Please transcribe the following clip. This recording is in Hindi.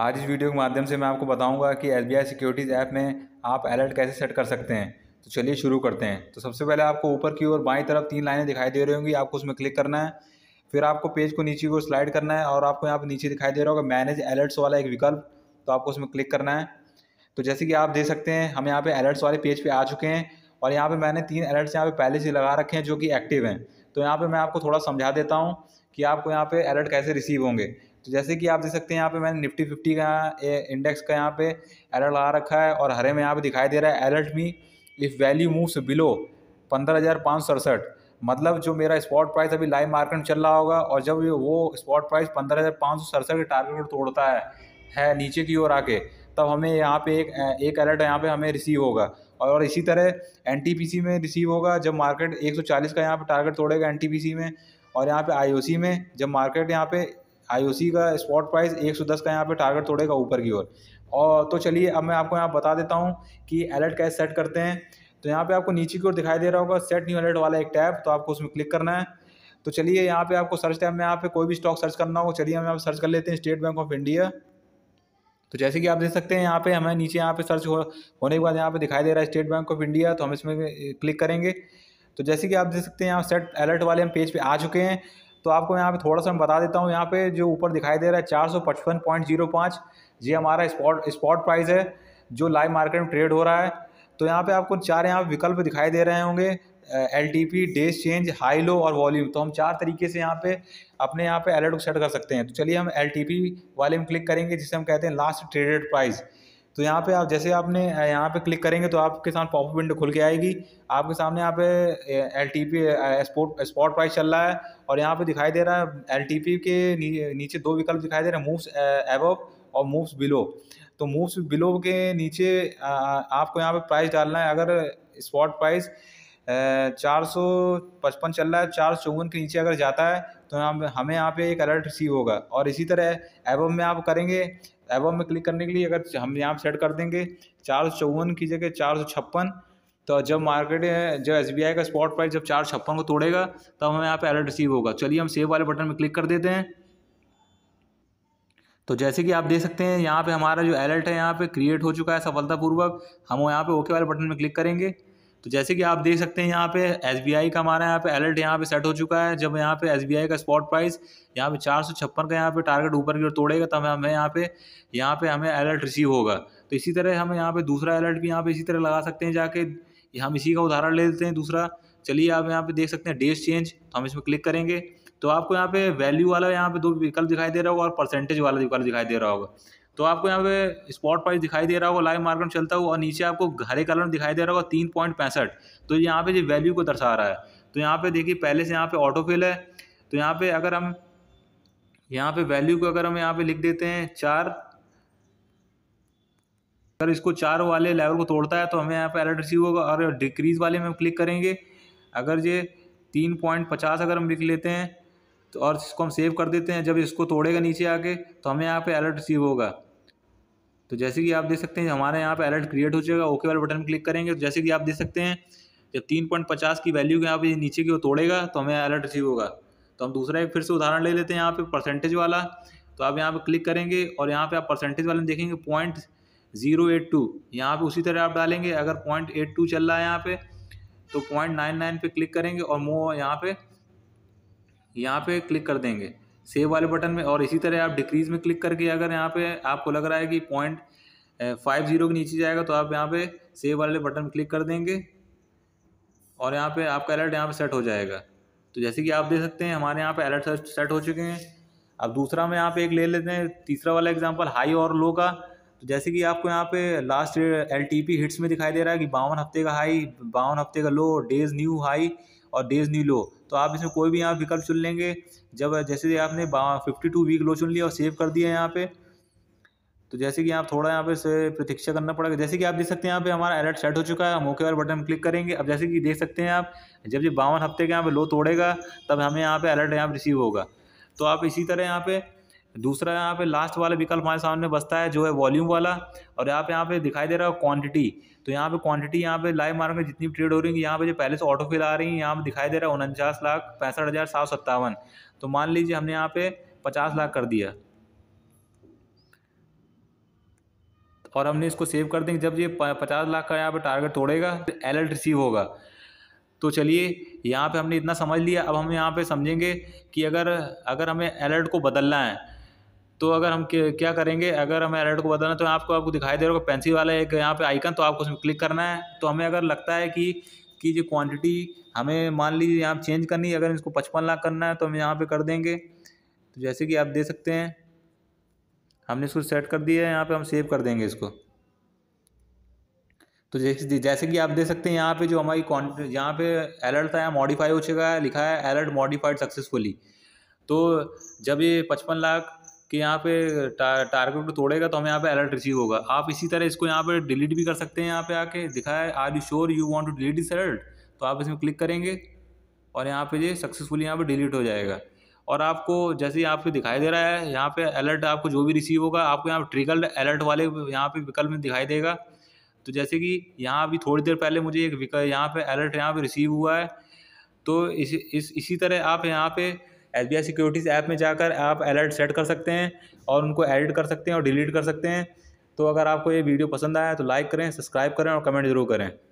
आज इस वीडियो के माध्यम से मैं आपको बताऊंगा कि एस बी सिक्योरिटीज़ ऐप में आप अलर्ट कैसे सेट कर सकते हैं तो चलिए शुरू करते हैं तो सबसे पहले आपको ऊपर की ओर बाईं तरफ तीन लाइनें दिखाई दे रही होंगी आपको उसमें क्लिक करना है फिर आपको पेज को नीचे को ओर स्लाइड करना है और आपको यहाँ पर नीचे दिखाई दे रहा होगा मैनेज अलर्ट्स वाला एक विकल्प तो आपको उसमें क्लिक करना है तो जैसे कि आप देख सकते हैं हम यहाँ पर अलर्ट्स वाले पेज पर आ चुके हैं और यहाँ पर मैंने तीन अलर्ट्स यहाँ पर पहले से लगा रखे हैं जो कि एक्टिव हैं तो यहाँ पर मैं आपको थोड़ा समझा देता हूँ कि आपको यहाँ पे अलर्ट कैसे रिसीव होंगे तो जैसे कि आप देख सकते हैं यहाँ पे मैंने निफ्टी फिफ्टी का इंडेक्स का यहाँ पे एलर्ट लगा रखा है और हरे में यहाँ पे दिखाई दे रहा है alert me if value moves below पंद्रह हज़ार पाँच सौ अड़सठ मतलब जो मेरा स्पॉट प्राइस अभी लाइव मार्केट में चल रहा होगा और जब वो स्पॉट प्राइस पंद्रह हज़ार पाँच सौ सड़सठ के टारगेट को तोड़ता है है नीचे की ओर आके तब हमें यहाँ पे एक एक अलर्ट यहाँ पे हमें रिसीव होगा और इसी तरह एनटीपीसी में रिसीव होगा जब मार्केट 140 का यहाँ पे टारगेट तोड़ेगा एनटीपीसी में और यहाँ पे आईओसी में जब मार्केट यहाँ पे आई का स्पॉट प्राइस 110 का यहाँ पे टारगेट तोड़ेगा ऊपर की ओर और तो चलिए अब मैं आपको यहाँ बता देता हूँ कि अलर्ट कैसे सेट करते हैं तो यहाँ पे आपको नीचे की ओर दिखाई दे रहा होगा सेट न्यू अलर्ट वाला एक टैब तो आपको उसमें क्लिक करना है तो चलिए यहाँ पे आपको सर्च टैब में यहाँ पे कोई भी स्टॉक सर्च करना हो चलिए हम यहाँ सर्च कर लेते हैं स्टेट बैंक ऑफ इंडिया तो जैसे कि आप देख सकते हैं यहाँ पे हमें नीचे यहाँ पे सर्च हो, होने के बाद यहाँ पे दिखाई दे रहा है स्टेट बैंक ऑफ इंडिया तो हम इसमें क्लिक करेंगे तो जैसे कि आप देख सकते हैं यहाँ सेट अलर्ट वाले हम पेज पे आ चुके हैं तो आपको यहाँ पे थोड़ा सा मैं बता देता हूँ यहाँ पे जो ऊपर दिखाई दे रहा है चार सौ पचपन पॉइंट जीरो पाँच ये हमारा स्पॉट स्पॉट प्राइस है जो लाइव मार्केट में ट्रेड हो रहा है तो यहाँ पे आपको चार यहाँ पे विकल्प दिखाई दे रहे होंगे L T P day's change high low और वॉल्यूम तो हम चार तरीके से यहाँ पे अपने यहाँ पे अलर्ट को सेट कर सकते हैं तो चलिए हम एल टी पी वाले में क्लिक करेंगे जिसे हम कहते हैं लास्ट ट्रेडेड प्राइस तो यहाँ पे आप जैसे आपने यहाँ पे क्लिक करेंगे तो आपके सामने पॉपअप विंडो खुल के आएगी आपके सामने यहाँ पे L T P spot price चल रहा है और यहाँ पे दिखाई दे रहा है एल टी पी के नीचे दो विकल्प दिखाई दे रहे हैं मूव्स एबव और मूव्स बिलो तो मूव्स बिलो के नीचे आपको यहाँ पे प्राइस डालना है अगर स्पॉट प्राइस चार सौ पचपन चल रहा है चार सौ चौवन के नीचे अगर जाता है तो हम हमें यहाँ पे एक अलर्ट रिसीव होगा और इसी तरह एबम में आप करेंगे एवम में क्लिक करने के लिए अगर हम यहाँ सेट कर देंगे चार सौ चौवन की जगह चार सौ छप्पन तो जब मार्केट जब एस का स्पॉट प्राइस जब चार छप्पन को तोड़ेगा तब तो हमें यहाँ पे अलर्ट रिसीव होगा चलिए हम सेव वाले बटन में क्लिक कर देते हैं तो जैसे कि आप देख सकते हैं यहाँ पे हमारा जो अलर्ट है यहाँ पे क्रिएट हो चुका है सफलतापूर्वक हम यहाँ पे ओके वाले बटन में क्लिक करेंगे तो जैसे कि आप देख सकते हैं यहाँ पे एस का हमारा यहाँ पे अलर्ट यहाँ पे सेट हो चुका है जब यहाँ पे एस का स्पॉट प्राइस यहाँ पे चार सौ छप्पन का यहाँ पे टारगेट ऊपर की ओर तोड़ेगा तब हमें यहाँ पे यहाँ पे हमें अलर्ट रिसीव होगा तो इसी तरह हम यहाँ पे दूसरा अलर्ट भी यहाँ पे इसी तरह लगा सकते हैं जाके हम इसी का उदाहरण ले लेते हैं दूसरा चलिए आप यहाँ पे देख सकते हैं डेज चेंज तो हम इसमें क्लिक करेंगे तो आपको यहाँ पे वैल्यू वाला यहाँ पे दो विकल्प दिखाई दे रहा होगा और परसेंटेज वाला विकल्प दिखाई दे रहा होगा तो आपको यहाँ पे स्पॉट प्राइस दिखाई दे रहा होगा लाइव मार्केट चलता हुआ और नीचे आपको हरे कलर में दिखाई दे रहा होगा तीन पॉइंट पैंसठ तो यहाँ पे जो वैल्यू को दर्शा रहा है तो यहाँ पे देखिए पहले से यहाँ पे ऑटो फिल है तो यहाँ पे अगर हम यहाँ पे वैल्यू को अगर हम यहाँ पे लिख देते हैं चार अगर इसको चार वाले लेवल को तोड़ता है तो हमें यहाँ पे अलर्ट रिसीव होगा और डिक्रीज वाले में हम क्लिक करेंगे अगर ये तीन पॉइंट पचास अगर हम लिख लेते हैं तो और इसको हम सेव कर देते हैं जब इसको तोड़ेगा नीचे आके तो हमें यहाँ पे अलर्ट रिसीव होगा तो जैसे कि आप देख सकते हैं हमारे यहाँ पे अलर्ट क्रिएट हो जाएगा ओके वाले बटन क्लिक करेंगे तो जैसे कि आप देख सकते हैं जब तीन पॉइंट पचास की वैल्यू के यहाँ पे नीचे की वो तोड़ेगा तो हमें अलर्ट रिसीव होगा तो हम दूसरा एक फिर से उदाहरण ले लेते हैं यहाँ पे परसेंटेज वाला तो आप यहाँ पर क्लिक करेंगे और यहाँ पर आप परसेंटेज वाले देखेंगे पॉइंट ज़ीरो एट टू यहाँ पर उसी तरह आप डालेंगे अगर पॉइंट एट टू चल रहा है यहाँ पे तो पॉइंट नाइन नाइन पे क्लिक करेंगे और मो यहाँ पे यहाँ पे क्लिक कर देंगे सेव वाले बटन में और इसी तरह आप डिक्रीज़ में क्लिक करके अगर यहाँ पे आपको लग रहा है कि पॉइंट फाइव ज़ीरो के नीचे जाएगा तो आप यहाँ पे सेव वाले बटन क्लिक कर देंगे और यहाँ पे आपका अलर्ट यहाँ पे सेट हो जाएगा तो जैसे कि आप देख सकते हैं हमारे यहाँ पे अलर्ट सेट हो चुके हैं अब दूसरा में यहाँ पे एक ले लेते हैं तीसरा वाला एग्जाम्पल हाई और लो का तो जैसे कि आपको यहाँ पे लास्ट एल हिट्स में दिखाई दे रहा है कि बावन हफ्ते का हाई बावन हफ्ते का लो डेज़ न्यू हाई और डेज़ न्यू लो तो आप इसमें कोई भी यहाँ विकल्प चुन लेंगे जब जैसे आपने फिफ्टी टू वीक लो चुन लिया और सेव कर दिया यहाँ पे तो जैसे कि आप थोड़ा यहाँ पे से प्रतीक्षा करना पड़ेगा जैसे कि आप देख सकते हैं यहाँ पे हमारा अलर्ट सेट हो चुका है हम ओके वाले बटन क्लिक करेंगे अब जैसे कि देख सकते हैं आप जब ये बावन हफ्ते के यहाँ पे लो तोड़ेगा तब हमें यहाँ पे अलर्ट यहाँ पे रिसीव होगा तो आप इसी तरह यहाँ पे दूसरा यहाँ पे लास्ट वाला विकल्प हमारे सामने बसता है जो है वॉल्यूम वाला और यहाँ पे यहाँ पे दिखाई दे रहा है क्वांटिटी तो यहाँ पे क्वांटिटी यहाँ पे लाइव मार्केट में जितनी ट्रेड हो रही है यहाँ पे जो पहले से ऑटो फिल आ रही है यहाँ पे दिखाई दे रहा है उनचास लाख पैंसठ हज़ार सात सौ सत्तावन तो मान लीजिए हमने यहाँ पे पचास लाख कर दिया और हमने इसको सेव कर देंगे जब ये पचास लाख का यहाँ पे टारगेट तोड़ेगा तो अलर्ट रिसीव होगा तो चलिए यहाँ पे हमने इतना समझ लिया अब हम यहाँ पे समझेंगे कि अगर अगर हमें अलर्ट को बदलना है तो अगर हम क्या करेंगे अगर हमें अलर्ट को बदलना तो आपको आपको दिखाई दे रहा होगा पेंसिल वाला एक यहाँ पे आइकन तो आपको उसमें क्लिक करना है तो हमें अगर लगता है कि कि जो क्वांटिटी हमें मान लीजिए यहाँ चेंज करनी है अगर इसको पचपन लाख करना है तो हम यहाँ पर कर देंगे तो जैसे कि आप दे सकते हैं हमने इसको सेट कर दिया है यहाँ पर हम सेव कर देंगे इसको तो जैसे जैसे कि आप देख सकते हैं यहाँ पे जो हमारी क्वान्टिटी यहाँ पे अलर्ट था मॉडिफाई हो चुका है लिखा है अलर्ट मॉडिफाइड सक्सेसफुली तो जब ये पचपन लाख कि यहाँ पे टा, टारगेट को तोड़ेगा तो हमें यहाँ पे अलर्ट रिसीव होगा आप इसी तरह इसको यहाँ पे डिलीट भी कर सकते हैं यहाँ पे आके दिखाया है are you sure you want to delete this alert तो आप इसमें क्लिक करेंगे और यहाँ पे ये सक्सेसफुली यहाँ पे डिलीट हो जाएगा और आपको जैसे ही आपको दिखाई दे रहा है यहाँ पर अलर्ट आपको जो भी रिसीव होगा आपको यहाँ ट्रिकल अलर्ट वाले यहाँ पर विकल्प में दिखाई देगा तो जैसे कि यहाँ अभी थोड़ी देर पहले मुझे एक विकल्प यहाँ पर अलर्ट यहाँ पर रिसीव हुआ है तो इस, इस इसी तरह आप यहाँ पर S B I securities app में जाकर आप अलर्ट सेट कर सकते हैं और उनको एडिट कर सकते हैं और डिलीट कर सकते हैं तो अगर आपको ये वीडियो पसंद आया तो लाइक करें सब्सक्राइब करें और कमेंट ज़रूर करें